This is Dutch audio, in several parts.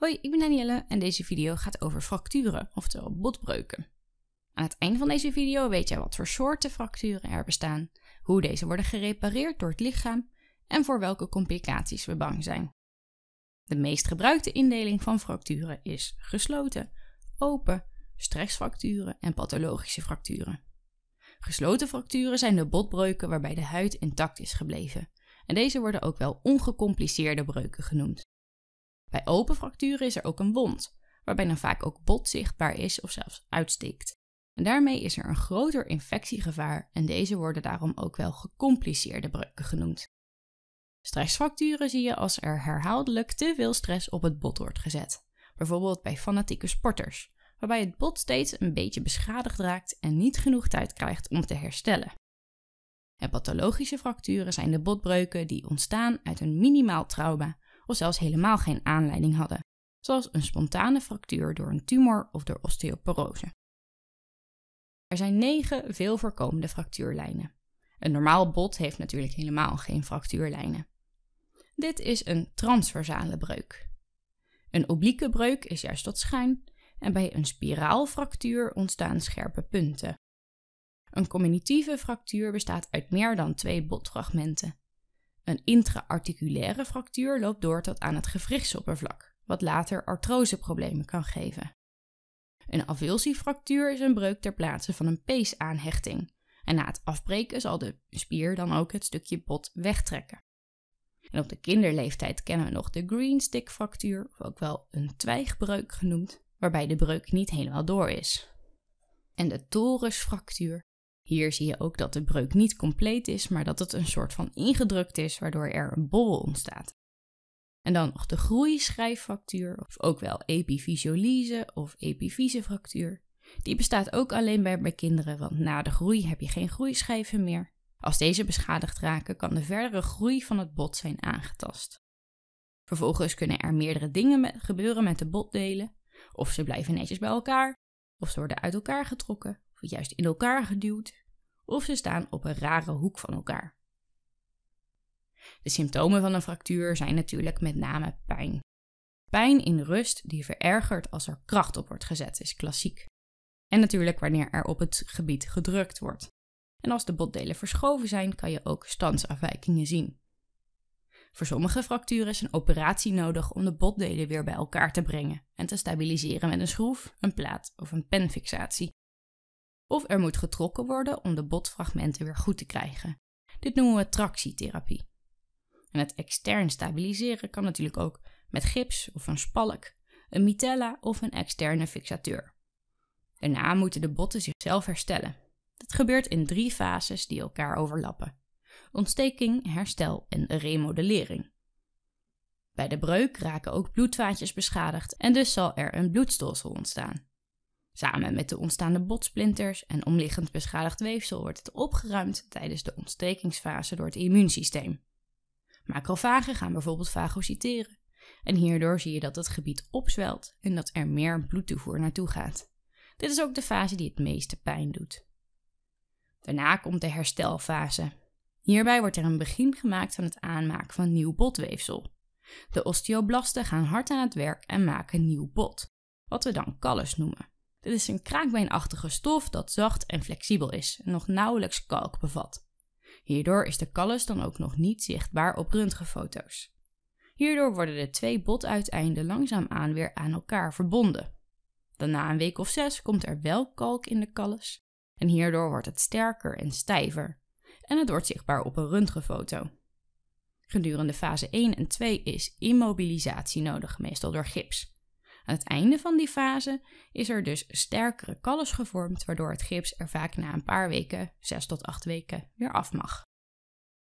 Hoi, ik ben Danielle en deze video gaat over fracturen, oftewel botbreuken. Aan het einde van deze video weet jij wat voor soorten fracturen er bestaan, hoe deze worden gerepareerd door het lichaam en voor welke complicaties we bang zijn. De meest gebruikte indeling van fracturen is gesloten, open, stressfracturen en pathologische fracturen. Gesloten fracturen zijn de botbreuken waarbij de huid intact is gebleven. En deze worden ook wel ongecompliceerde breuken genoemd. Bij open fracturen is er ook een wond, waarbij dan vaak ook bot zichtbaar is of zelfs uitstikt. En daarmee is er een groter infectiegevaar en deze worden daarom ook wel gecompliceerde breuken genoemd. Stressfracturen zie je als er herhaaldelijk te veel stress op het bot wordt gezet, bijvoorbeeld bij fanatieke sporters, waarbij het bot steeds een beetje beschadigd raakt en niet genoeg tijd krijgt om te herstellen. En pathologische fracturen zijn de botbreuken die ontstaan uit een minimaal trauma of zelfs helemaal geen aanleiding hadden, zoals een spontane fractuur door een tumor of door osteoporose. Er zijn negen veel voorkomende fractuurlijnen. Een normaal bot heeft natuurlijk helemaal geen fractuurlijnen. Dit is een transversale breuk. Een oblieke breuk is juist tot schuin en bij een spiraalfractuur ontstaan scherpe punten. Een communitieve fractuur bestaat uit meer dan twee botfragmenten. Een intraarticulaire fractuur loopt door tot aan het gewrichtsoppervlak, wat later artroseproblemen kan geven. Een avulsiefractuur is een breuk ter plaatse van een peesaanhechting. En na het afbreken zal de spier dan ook het stukje bot wegtrekken. En op de kinderleeftijd kennen we nog de greenstickfractuur, of ook wel een twijgbreuk genoemd, waarbij de breuk niet helemaal door is. En de torusfractuur hier zie je ook dat de breuk niet compleet is, maar dat het een soort van ingedrukt is, waardoor er een bobbel ontstaat. En dan nog de groeischrijffractuur, of ook wel epifysiolyse of epifysefractuur. Die bestaat ook alleen bij, kinderen, want na de groei heb je geen groeischijven meer. Als deze beschadigd raken, kan de verdere groei van het bot zijn aangetast. Vervolgens kunnen er meerdere dingen gebeuren met de botdelen. Of ze blijven netjes bij elkaar, of ze worden uit elkaar getrokken, juist in elkaar geduwd of ze staan op een rare hoek van elkaar. De symptomen van een fractuur zijn natuurlijk met name pijn. Pijn in rust die verergert als er kracht op wordt gezet is klassiek. En natuurlijk wanneer er op het gebied gedrukt wordt. En als de botdelen verschoven zijn, kan je ook standsafwijkingen zien. Voor sommige fracturen is een operatie nodig om de botdelen weer bij elkaar te brengen en te stabiliseren met een schroef, een plaat of een penfixatie of er moet getrokken worden om de botfragmenten weer goed te krijgen. Dit noemen we tractietherapie. En het extern stabiliseren kan natuurlijk ook met gips of een spalk, een mitella of een externe fixateur. Daarna moeten de botten zichzelf herstellen. Dat gebeurt in drie fases die elkaar overlappen: ontsteking, herstel en remodellering. Bij de breuk raken ook bloedvaatjes beschadigd en dus zal er een bloedstolsel ontstaan. Samen met de ontstaande botsplinters en omliggend beschadigd weefsel wordt het opgeruimd tijdens de ontstekingsfase door het immuunsysteem. Macrofagen gaan bijvoorbeeld fagocyteren en hierdoor zie je dat het gebied opzwelt en dat er meer bloedtoevoer naartoe gaat. Dit is ook de fase die het meeste pijn doet. Daarna komt de herstelfase. Hierbij wordt er een begin gemaakt van het aanmaken van nieuw botweefsel. De osteoblasten gaan hard aan het werk en maken nieuw bot, wat we dan callus noemen. Dit is een kraakbeenachtige stof dat zacht en flexibel is en nog nauwelijks kalk bevat. Hierdoor is de callus dan ook nog niet zichtbaar op röntgenfoto's. Hierdoor worden de twee botuiteinden langzaamaan weer aan elkaar verbonden. Dan na een week of zes komt er wel kalk in de callus en hierdoor wordt het sterker en stijver en het wordt zichtbaar op een röntgenfoto. Gedurende fase 1 en 2 is immobilisatie nodig, meestal door gips. Aan het einde van die fase is er dus sterkere callus gevormd, waardoor het gips er vaak na een paar weken, 6 tot 8 weken, weer af mag.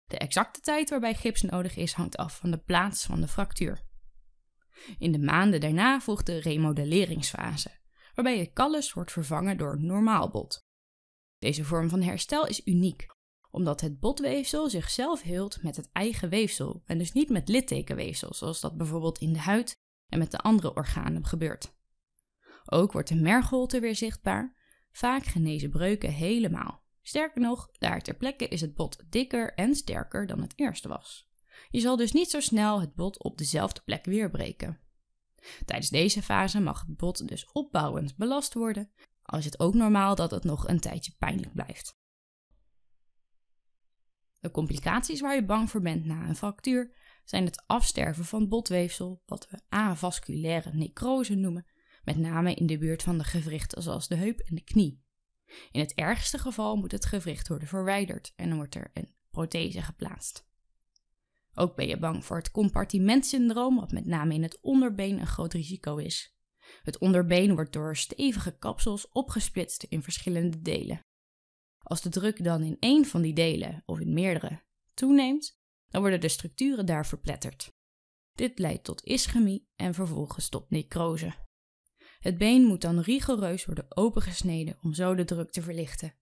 De exacte tijd waarbij gips nodig is hangt af van de plaats van de fractuur. In de maanden daarna volgt de remodelleringsfase, waarbij het callus wordt vervangen door normaal bot. Deze vorm van herstel is uniek, omdat het botweefsel zichzelf hield met het eigen weefsel en dus niet met littekenweefsel, zoals dat bijvoorbeeld in de huid en met de andere organen gebeurt. Ook wordt de mergholte weer zichtbaar. Vaak genezen breuken helemaal. Sterker nog, daar ter plekke is het bot dikker en sterker dan het eerste was. Je zal dus niet zo snel het bot op dezelfde plek weer breken. Tijdens deze fase mag het bot dus opbouwend belast worden, al is het ook normaal dat het nog een tijdje pijnlijk blijft. De complicaties waar je bang voor bent na een fractuur zijn het afsterven van botweefsel, wat we avasculaire necrose noemen, met name in de buurt van de gewrichten zoals de heup en de knie. In het ergste geval moet het gewricht worden verwijderd en wordt er een prothese geplaatst. Ook ben je bang voor het compartimentsyndroom, wat met name in het onderbeen een groot risico is. Het onderbeen wordt door stevige kapsels opgesplitst in verschillende delen. Als de druk dan in één van die delen, of in meerdere, toeneemt, dan worden de structuren daar verpletterd. Dit leidt tot ischemie en vervolgens tot necrose. Het been moet dan rigoureus worden opengesneden om zo de druk te verlichten.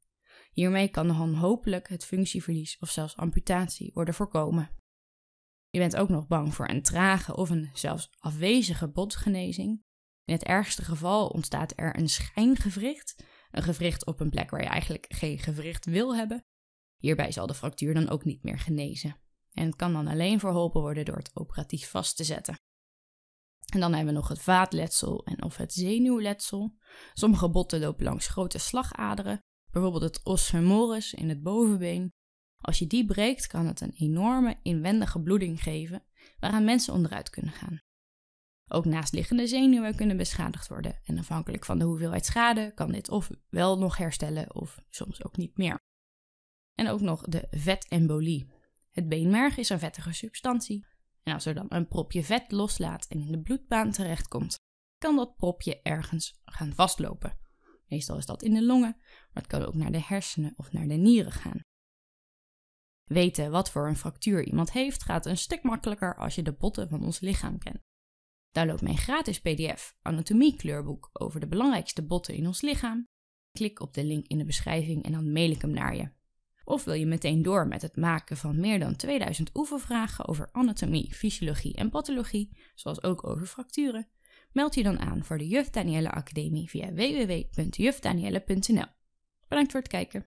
Hiermee kan dan hopelijk het functieverlies of zelfs amputatie worden voorkomen. Je bent ook nog bang voor een trage of een zelfs afwezige botgenezing. In het ergste geval ontstaat er een schijngewricht, een gewricht op een plek waar je eigenlijk geen gewricht wil hebben. Hierbij zal de fractuur dan ook niet meer genezen. En het kan dan alleen verholpen worden door het operatief vast te zetten. En dan hebben we nog het vaatletsel en of het zenuwletsel. Sommige botten lopen langs grote slagaderen, bijvoorbeeld het os femoris in het bovenbeen. Als je die breekt, kan het een enorme inwendige bloeding geven, waaraan mensen onderuit kunnen gaan. Ook naastliggende zenuwen kunnen beschadigd worden en afhankelijk van de hoeveelheid schade kan dit of wel nog herstellen of soms ook niet meer. En ook nog de vetembolie, het beenmerg is een vettige substantie. En als er dan een propje vet loslaat en in de bloedbaan terechtkomt, kan dat propje ergens gaan vastlopen. Meestal is dat in de longen, maar het kan ook naar de hersenen of naar de nieren gaan. Weten wat voor een fractuur iemand heeft gaat een stuk makkelijker als je de botten van ons lichaam kent. Daar loopt mijn gratis PDF Anatomie kleurboek over de belangrijkste botten in ons lichaam. Klik op de link in de beschrijving en dan mail ik hem naar je. Of wil je meteen door met het maken van meer dan 2000 oefenvragen over anatomie, fysiologie en pathologie, zoals ook over fracturen? Meld je dan aan voor de Juf Danielle Academie via www.jufdanielle.nl. Bedankt voor het kijken.